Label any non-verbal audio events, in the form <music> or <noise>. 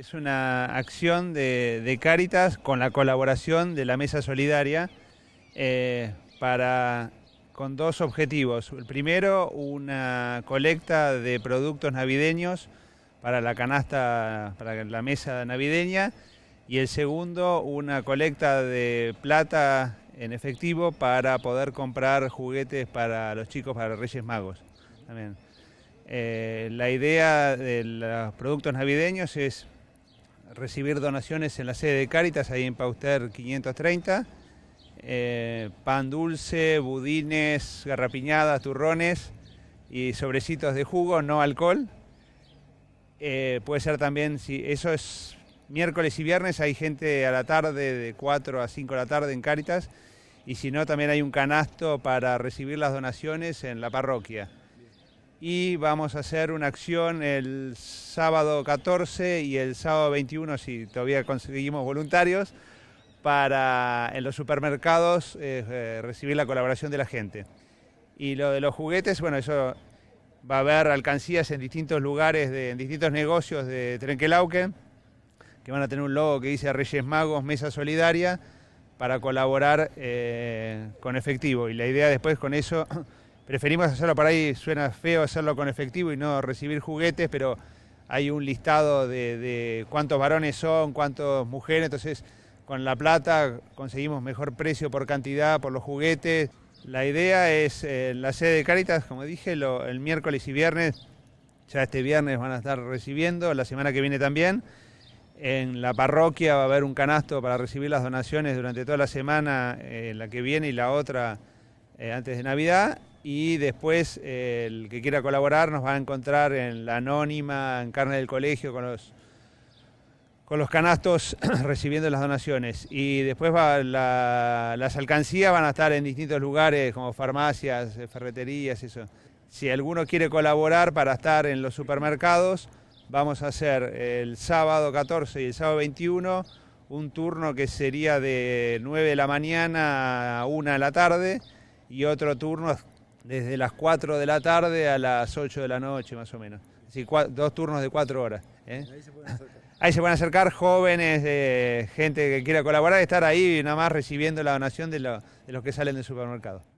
Es una acción de, Cáritas con la colaboración de la Mesa Solidaria eh, para, con dos objetivos. El primero, una colecta de productos navideños para la canasta, para la mesa navideña. Y el segundo, una colecta de plata en efectivo para poder comprar juguetes para los chicos, para los Reyes Magos. Eh, la idea de los productos navideños es recibir donaciones en la sede de Cáritas, ahí en Pauster 530. Eh, pan dulce, budines, garrapiñadas, turrones y sobrecitos de jugo, no alcohol. Eh, puede ser también, si eso es miércoles y viernes, hay gente a la tarde, de 4 a 5 de la tarde en Cáritas. Y si no, también hay un canasto para recibir las donaciones en la parroquia y vamos a hacer una acción el sábado 14 y el sábado 21, si todavía conseguimos voluntarios, para en los supermercados eh, eh, recibir la colaboración de la gente. Y lo de los juguetes, bueno, eso va a haber alcancías en distintos lugares, de, en distintos negocios de Trenquelauque, que van a tener un logo que dice Reyes Magos, Mesa Solidaria, para colaborar eh, con efectivo. Y la idea después con eso preferimos hacerlo por ahí, suena feo hacerlo con efectivo y no recibir juguetes, pero hay un listado de, cuántos varones son, cuántas mujeres, entonces con la plata conseguimos mejor precio por cantidad, por los juguetes. La idea es eh, la sede de Caritas, como dije, el miércoles y viernes, ya este viernes van a estar recibiendo, la semana que viene también. En la parroquia va a haber un canasto para recibir las donaciones durante toda la semana, eh, la que viene y la otra eh, antes de Navidad y después eh, el que quiera colaborar nos va a encontrar en la anónima, en carne del colegio, con los, con los canastos <clears throat> recibiendo las donaciones. Y después las alcancías van a estar en distintos lugares, como farmacias, eh, ferreterías, eso. Si alguno quiere colaborar para estar en los supermercados, vamos a hacer el sábado 14 y el sábado 21 un turno que sería de 9 de la mañana a 1 de la tarde y otro turno desde las 4 de la tarde a las 8 de la noche más o menos. Así, decir, dos turnos de 4 horas. ¿eh? Ahí, se pueden ahí acercar jóvenes, gente que quiera colaborar, estar ahí nada más recibiendo la donación de los que salen del supermercado.